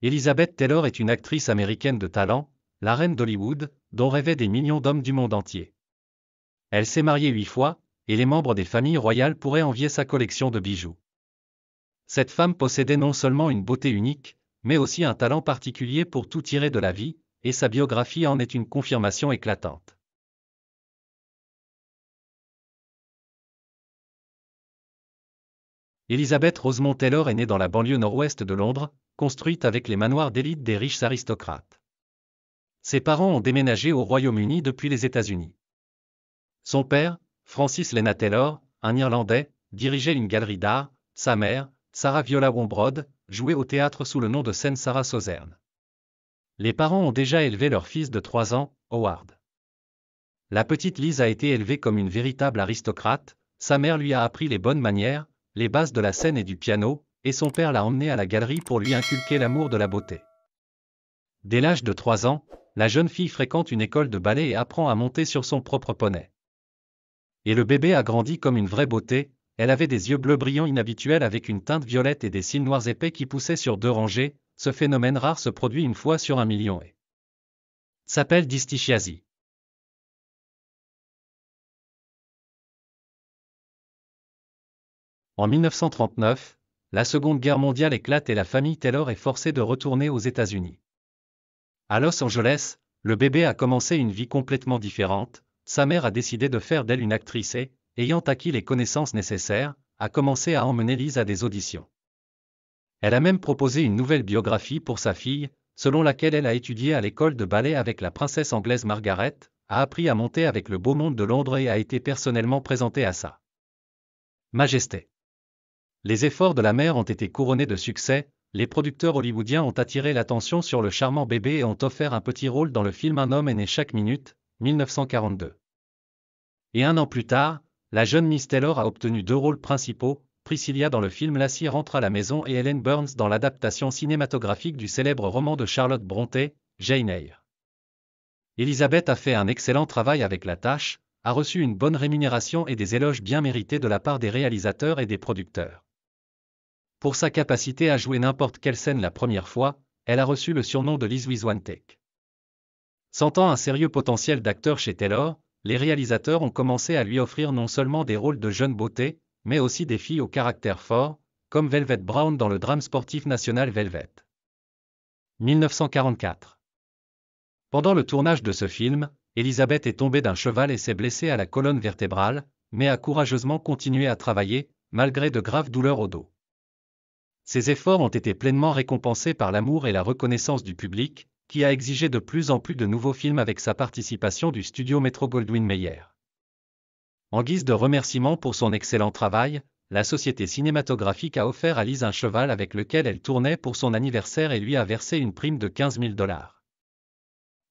Elizabeth Taylor est une actrice américaine de talent, la reine d'Hollywood, dont rêvaient des millions d'hommes du monde entier. Elle s'est mariée huit fois, et les membres des familles royales pourraient envier sa collection de bijoux. Cette femme possédait non seulement une beauté unique, mais aussi un talent particulier pour tout tirer de la vie, et sa biographie en est une confirmation éclatante. Elizabeth Rosemont Taylor est née dans la banlieue nord-ouest de Londres, construite avec les manoirs d'élite des riches aristocrates. Ses parents ont déménagé au Royaume-Uni depuis les États-Unis. Son père, Francis Lena Taylor, un Irlandais, dirigeait une galerie d'art, sa mère, Sarah Viola Wombrod, jouait au théâtre sous le nom de scène Sarah Sauzerne. Les parents ont déjà élevé leur fils de 3 ans, Howard. La petite Lise a été élevée comme une véritable aristocrate, sa mère lui a appris les bonnes manières, les bases de la scène et du piano, et son père l'a emmenée à la galerie pour lui inculquer l'amour de la beauté. Dès l'âge de 3 ans, la jeune fille fréquente une école de ballet et apprend à monter sur son propre poney. Et le bébé a grandi comme une vraie beauté, elle avait des yeux bleus brillants inhabituels avec une teinte violette et des cils noirs épais qui poussaient sur deux rangées, ce phénomène rare se produit une fois sur un million et s'appelle dystichiasie. En 1939, la Seconde Guerre mondiale éclate et la famille Taylor est forcée de retourner aux États-Unis. À Los Angeles, le bébé a commencé une vie complètement différente, sa mère a décidé de faire d'elle une actrice et, ayant acquis les connaissances nécessaires, a commencé à emmener Lise à des auditions. Elle a même proposé une nouvelle biographie pour sa fille, selon laquelle elle a étudié à l'école de ballet avec la princesse anglaise Margaret, a appris à monter avec le beau monde de Londres et a été personnellement présentée à sa Majesté. Les efforts de la mère ont été couronnés de succès, les producteurs hollywoodiens ont attiré l'attention sur le charmant bébé et ont offert un petit rôle dans le film Un homme est né chaque minute, 1942. Et un an plus tard, la jeune Miss Taylor a obtenu deux rôles principaux, Priscilla dans le film Lassie rentre à la maison et Helen Burns dans l'adaptation cinématographique du célèbre roman de Charlotte Brontë, Jane Eyre. Elisabeth a fait un excellent travail avec la tâche, a reçu une bonne rémunération et des éloges bien mérités de la part des réalisateurs et des producteurs. Pour sa capacité à jouer n'importe quelle scène la première fois, elle a reçu le surnom de Liz Wiswantek. Sentant un sérieux potentiel d'acteur chez Taylor, les réalisateurs ont commencé à lui offrir non seulement des rôles de jeune beauté, mais aussi des filles au caractère fort, comme Velvet Brown dans le drame sportif national Velvet. 1944 Pendant le tournage de ce film, Elisabeth est tombée d'un cheval et s'est blessée à la colonne vertébrale, mais a courageusement continué à travailler, malgré de graves douleurs au dos. Ces efforts ont été pleinement récompensés par l'amour et la reconnaissance du public, qui a exigé de plus en plus de nouveaux films avec sa participation du studio Metro-Goldwyn-Mayer. En guise de remerciement pour son excellent travail, la société cinématographique a offert à Lise un cheval avec lequel elle tournait pour son anniversaire et lui a versé une prime de 15 000 dollars.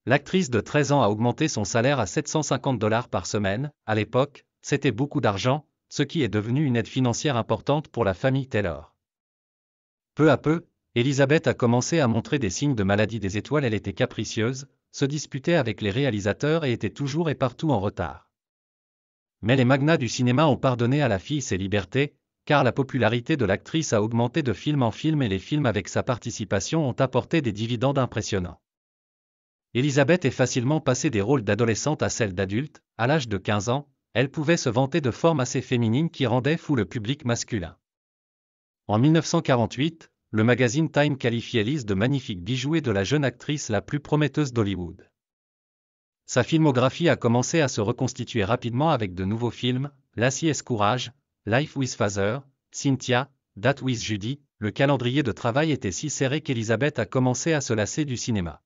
L'actrice de 13 ans a augmenté son salaire à 750 dollars par semaine, à l'époque, c'était beaucoup d'argent, ce qui est devenu une aide financière importante pour la famille Taylor. Peu à peu, Elisabeth a commencé à montrer des signes de maladie des étoiles. Elle était capricieuse, se disputait avec les réalisateurs et était toujours et partout en retard. Mais les magnats du cinéma ont pardonné à la fille ses libertés, car la popularité de l'actrice a augmenté de film en film et les films avec sa participation ont apporté des dividendes impressionnants. Elisabeth est facilement passée des rôles d'adolescente à celles d'adulte, à l'âge de 15 ans, elle pouvait se vanter de formes assez féminines qui rendaient fou le public masculin. En 1948, le magazine Time qualifiait Elise de magnifique bijouée de la jeune actrice la plus prometteuse d'Hollywood. Sa filmographie a commencé à se reconstituer rapidement avec de nouveaux films, Lassie's Courage, Life with Father, Cynthia, That with Judy, le calendrier de travail était si serré qu'Elisabeth a commencé à se lasser du cinéma.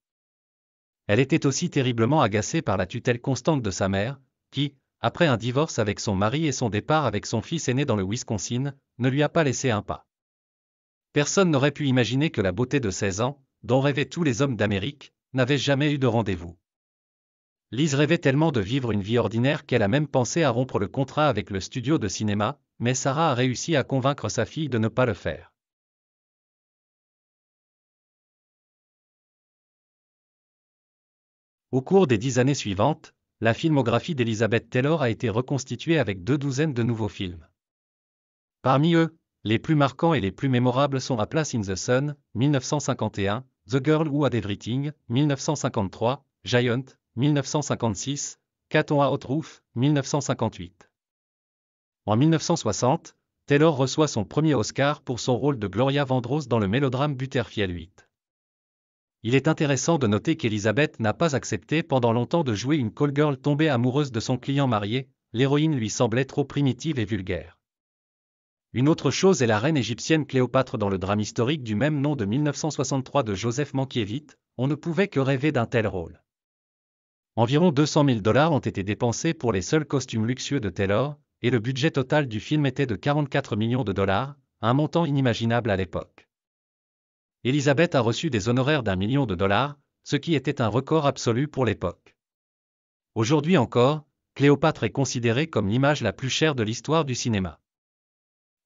Elle était aussi terriblement agacée par la tutelle constante de sa mère, qui, après un divorce avec son mari et son départ avec son fils aîné dans le Wisconsin, ne lui a pas laissé un pas. Personne n'aurait pu imaginer que la beauté de 16 ans, dont rêvaient tous les hommes d'Amérique, n'avait jamais eu de rendez-vous. Lise rêvait tellement de vivre une vie ordinaire qu'elle a même pensé à rompre le contrat avec le studio de cinéma, mais Sarah a réussi à convaincre sa fille de ne pas le faire. Au cours des dix années suivantes, la filmographie d'Elizabeth Taylor a été reconstituée avec deux douzaines de nouveaux films. Parmi eux, les plus marquants et les plus mémorables sont A Place in the Sun, 1951, The Girl Who Had Everything, 1953, Giant, 1956, Cat on a Hot Roof, 1958. En 1960, Taylor reçoit son premier Oscar pour son rôle de Gloria Vandross dans le mélodrame Butterfield 8. Il est intéressant de noter qu'Elizabeth n'a pas accepté pendant longtemps de jouer une call girl tombée amoureuse de son client marié, l'héroïne lui semblait trop primitive et vulgaire. Une autre chose est la reine égyptienne Cléopâtre dans le drame historique du même nom de 1963 de Joseph Mankiewicz, on ne pouvait que rêver d'un tel rôle. Environ 200 000 dollars ont été dépensés pour les seuls costumes luxueux de Taylor, et le budget total du film était de 44 millions de dollars, un montant inimaginable à l'époque. Elisabeth a reçu des honoraires d'un million de dollars, ce qui était un record absolu pour l'époque. Aujourd'hui encore, Cléopâtre est considérée comme l'image la plus chère de l'histoire du cinéma.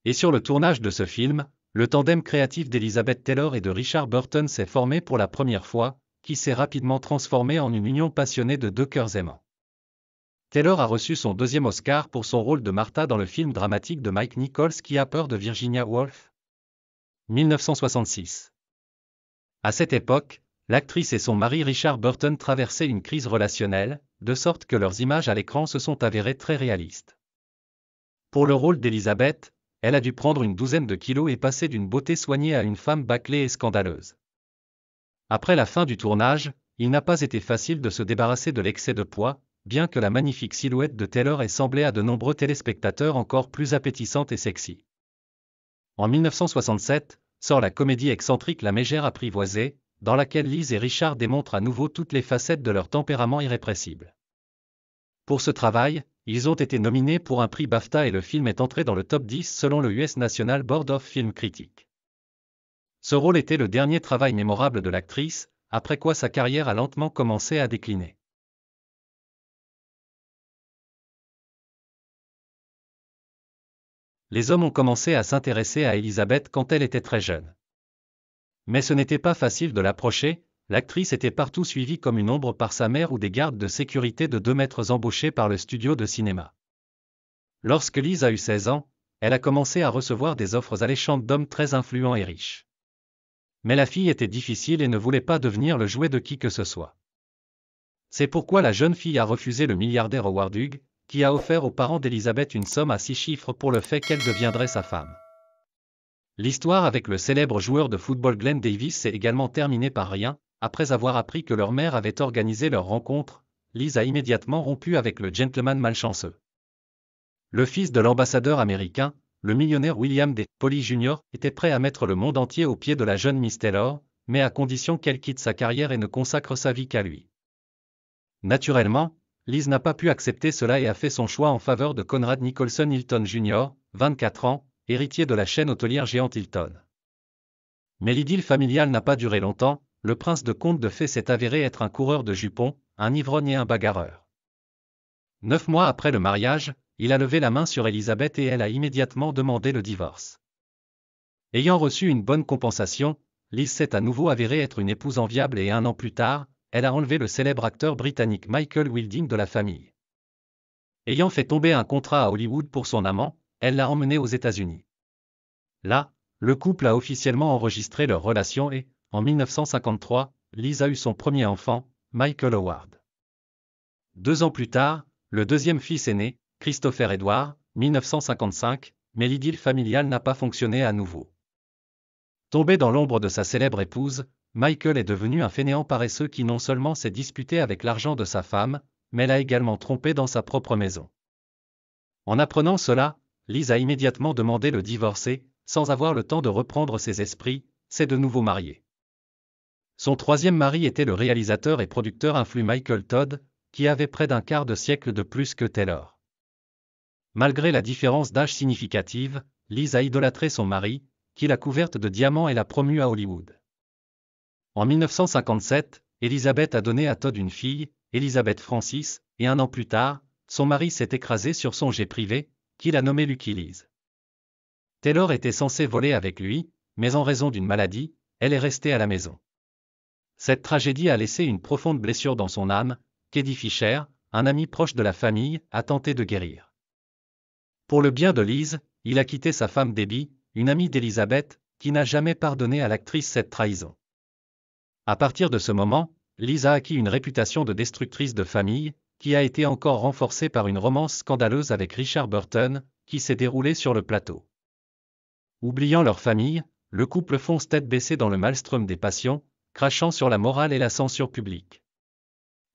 Et sur le tournage de ce film, le tandem créatif d'Elizabeth Taylor et de Richard Burton s'est formé pour la première fois, qui s'est rapidement transformé en une union passionnée de deux cœurs aimants. Taylor a reçu son deuxième Oscar pour son rôle de Martha dans le film dramatique de Mike Nichols qui a peur de Virginia Woolf. 1966. À cette époque, l'actrice et son mari Richard Burton traversaient une crise relationnelle, de sorte que leurs images à l'écran se sont avérées très réalistes. Pour le rôle d'Elizabeth, elle a dû prendre une douzaine de kilos et passer d'une beauté soignée à une femme bâclée et scandaleuse. Après la fin du tournage, il n'a pas été facile de se débarrasser de l'excès de poids, bien que la magnifique silhouette de Taylor ait semblé à de nombreux téléspectateurs encore plus appétissante et sexy. En 1967, sort la comédie excentrique La Mégère apprivoisée, dans laquelle Lise et Richard démontrent à nouveau toutes les facettes de leur tempérament irrépressible. Pour ce travail, ils ont été nominés pour un prix BAFTA et le film est entré dans le top 10 selon le US National Board of Film Critics. Ce rôle était le dernier travail mémorable de l'actrice, après quoi sa carrière a lentement commencé à décliner. Les hommes ont commencé à s'intéresser à Elisabeth quand elle était très jeune. Mais ce n'était pas facile de l'approcher, L'actrice était partout suivie comme une ombre par sa mère ou des gardes de sécurité de deux mètres embauchés par le studio de cinéma. Lorsque Lise a eu 16 ans, elle a commencé à recevoir des offres alléchantes d'hommes très influents et riches. Mais la fille était difficile et ne voulait pas devenir le jouet de qui que ce soit. C'est pourquoi la jeune fille a refusé le milliardaire Howard Hughes, qui a offert aux parents d'Elisabeth une somme à six chiffres pour le fait qu'elle deviendrait sa femme. L'histoire avec le célèbre joueur de football Glenn Davis s'est également terminée par rien, après avoir appris que leur mère avait organisé leur rencontre, Liz a immédiatement rompu avec le gentleman malchanceux. Le fils de l'ambassadeur américain, le millionnaire William D. Polly Jr., était prêt à mettre le monde entier aux pieds de la jeune Miss Taylor, mais à condition qu'elle quitte sa carrière et ne consacre sa vie qu'à lui. Naturellement, Liz n'a pas pu accepter cela et a fait son choix en faveur de Conrad Nicholson Hilton Jr., 24 ans, héritier de la chaîne hôtelière géante Hilton. Mais l'idylle familiale n'a pas duré longtemps, le prince de Comte de fées s'est avéré être un coureur de jupons, un ivrogne et un bagarreur. Neuf mois après le mariage, il a levé la main sur Elisabeth et elle a immédiatement demandé le divorce. Ayant reçu une bonne compensation, Lise s'est à nouveau avérée être une épouse enviable et un an plus tard, elle a enlevé le célèbre acteur britannique Michael Wilding de la famille. Ayant fait tomber un contrat à Hollywood pour son amant, elle l'a emmené aux États-Unis. Là, le couple a officiellement enregistré leur relation et, en 1953, Lisa a eu son premier enfant, Michael Howard. Deux ans plus tard, le deuxième fils est né, Christopher Edward, 1955, mais l'idylle familiale n'a pas fonctionné à nouveau. Tombé dans l'ombre de sa célèbre épouse, Michael est devenu un fainéant paresseux qui non seulement s'est disputé avec l'argent de sa femme, mais l'a également trompé dans sa propre maison. En apprenant cela, Lisa a immédiatement demandé le divorcer, sans avoir le temps de reprendre ses esprits, c'est de nouveau marié. Son troisième mari était le réalisateur et producteur influent Michael Todd, qui avait près d'un quart de siècle de plus que Taylor. Malgré la différence d'âge significative, Liz a idolâtré son mari, qui l'a couverte de diamants et l'a promue à Hollywood. En 1957, Elizabeth a donné à Todd une fille, Elizabeth Francis, et un an plus tard, son mari s'est écrasé sur son jet privé, qu'il a nommé Lucky Liz. Taylor était censée voler avec lui, mais en raison d'une maladie, elle est restée à la maison. Cette tragédie a laissé une profonde blessure dans son âme, qu'Eddie Fisher, un ami proche de la famille, a tenté de guérir. Pour le bien de Lise, il a quitté sa femme Debbie, une amie d'Elisabeth, qui n'a jamais pardonné à l'actrice cette trahison. À partir de ce moment, Lise a acquis une réputation de destructrice de famille, qui a été encore renforcée par une romance scandaleuse avec Richard Burton, qui s'est déroulée sur le plateau. Oubliant leur famille, le couple fonce tête baissée dans le maelstrom des passions, crachant sur la morale et la censure publique.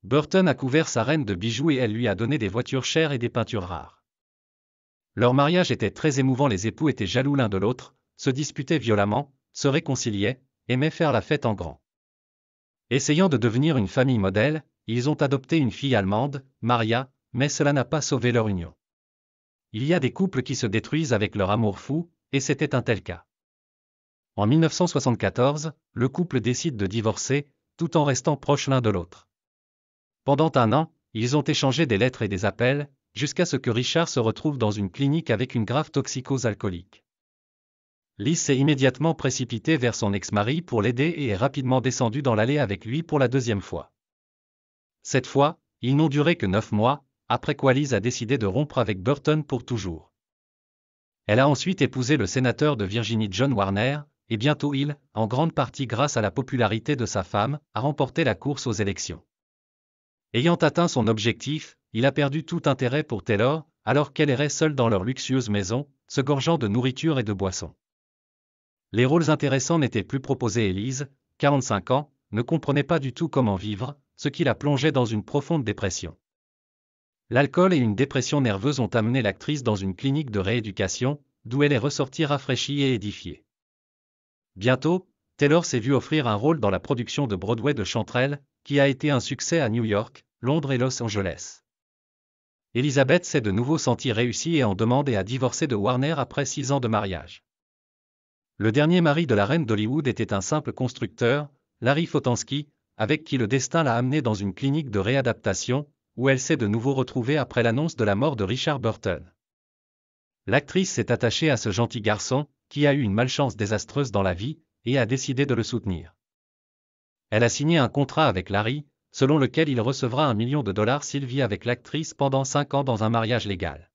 Burton a couvert sa reine de bijoux et elle lui a donné des voitures chères et des peintures rares. Leur mariage était très émouvant, les époux étaient jaloux l'un de l'autre, se disputaient violemment, se réconciliaient, aimaient faire la fête en grand. Essayant de devenir une famille modèle, ils ont adopté une fille allemande, Maria, mais cela n'a pas sauvé leur union. Il y a des couples qui se détruisent avec leur amour fou, et c'était un tel cas. En 1974, le couple décide de divorcer, tout en restant proches l'un de l'autre. Pendant un an, ils ont échangé des lettres et des appels, jusqu'à ce que Richard se retrouve dans une clinique avec une grave toxicose alcoolique. Liz s'est immédiatement précipitée vers son ex-mari pour l'aider et est rapidement descendue dans l'allée avec lui pour la deuxième fois. Cette fois, ils n'ont duré que neuf mois, après quoi Liz a décidé de rompre avec Burton pour toujours. Elle a ensuite épousé le sénateur de Virginie John Warner, et bientôt il, en grande partie grâce à la popularité de sa femme, a remporté la course aux élections. Ayant atteint son objectif, il a perdu tout intérêt pour Taylor, alors qu'elle errait seule dans leur luxueuse maison, se gorgeant de nourriture et de boissons. Les rôles intéressants n'étaient plus proposés Élise, 45 ans, ne comprenait pas du tout comment vivre, ce qui la plongeait dans une profonde dépression. L'alcool et une dépression nerveuse ont amené l'actrice dans une clinique de rééducation, d'où elle est ressortie rafraîchie et édifiée. Bientôt, Taylor s'est vu offrir un rôle dans la production de Broadway de Chanterelle, qui a été un succès à New York, Londres et Los Angeles. Elizabeth s'est de nouveau sentie réussie et en demande à divorcer de Warner après six ans de mariage. Le dernier mari de la reine d'Hollywood était un simple constructeur, Larry Fotansky, avec qui le destin l'a amenée dans une clinique de réadaptation, où elle s'est de nouveau retrouvée après l'annonce de la mort de Richard Burton. L'actrice s'est attachée à ce gentil garçon, qui a eu une malchance désastreuse dans la vie, et a décidé de le soutenir. Elle a signé un contrat avec Larry, selon lequel il recevra un million de dollars s'il vit avec l'actrice pendant cinq ans dans un mariage légal.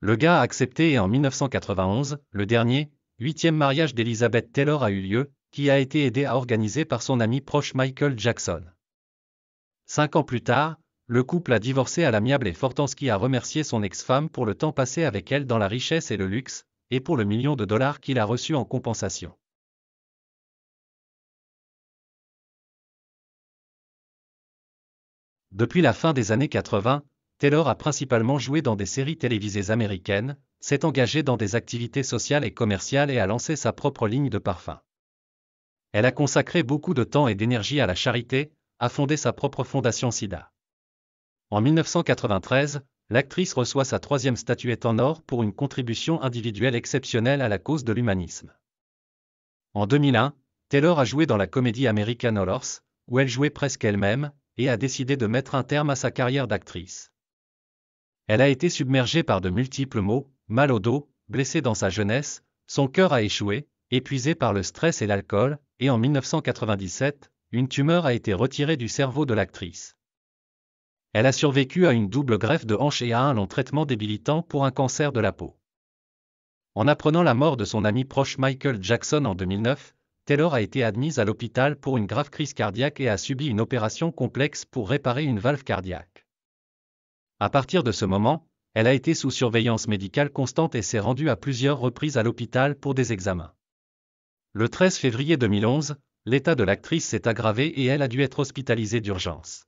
Le gars a accepté et en 1991, le dernier, huitième mariage d'Elizabeth Taylor a eu lieu, qui a été aidé à organiser par son ami proche Michael Jackson. Cinq ans plus tard, le couple a divorcé à l'amiable et Fortansky a remercié son ex-femme pour le temps passé avec elle dans la richesse et le luxe, et pour le million de dollars qu'il a reçu en compensation. Depuis la fin des années 80, Taylor a principalement joué dans des séries télévisées américaines, s'est engagée dans des activités sociales et commerciales et a lancé sa propre ligne de parfums. Elle a consacré beaucoup de temps et d'énergie à la charité, a fondé sa propre fondation SIDA. En 1993, l'actrice reçoit sa troisième statuette en or pour une contribution individuelle exceptionnelle à la cause de l'humanisme. En 2001, Taylor a joué dans la comédie American Horrors, où elle jouait presque elle-même, et a décidé de mettre un terme à sa carrière d'actrice. Elle a été submergée par de multiples maux, mal au dos, blessée dans sa jeunesse, son cœur a échoué, épuisée par le stress et l'alcool, et en 1997, une tumeur a été retirée du cerveau de l'actrice. Elle a survécu à une double greffe de hanche et à un long traitement débilitant pour un cancer de la peau. En apprenant la mort de son ami proche Michael Jackson en 2009, Taylor a été admise à l'hôpital pour une grave crise cardiaque et a subi une opération complexe pour réparer une valve cardiaque. À partir de ce moment, elle a été sous surveillance médicale constante et s'est rendue à plusieurs reprises à l'hôpital pour des examens. Le 13 février 2011, l'état de l'actrice s'est aggravé et elle a dû être hospitalisée d'urgence.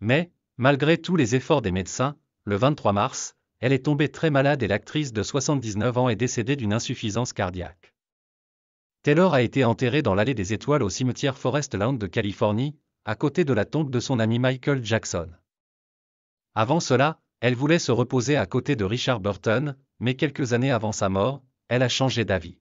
Mais, malgré tous les efforts des médecins, le 23 mars, elle est tombée très malade et l'actrice de 79 ans est décédée d'une insuffisance cardiaque. Taylor a été enterrée dans l'allée des étoiles au cimetière Forest Lawn de Californie, à côté de la tombe de son ami Michael Jackson. Avant cela, elle voulait se reposer à côté de Richard Burton, mais quelques années avant sa mort, elle a changé d'avis.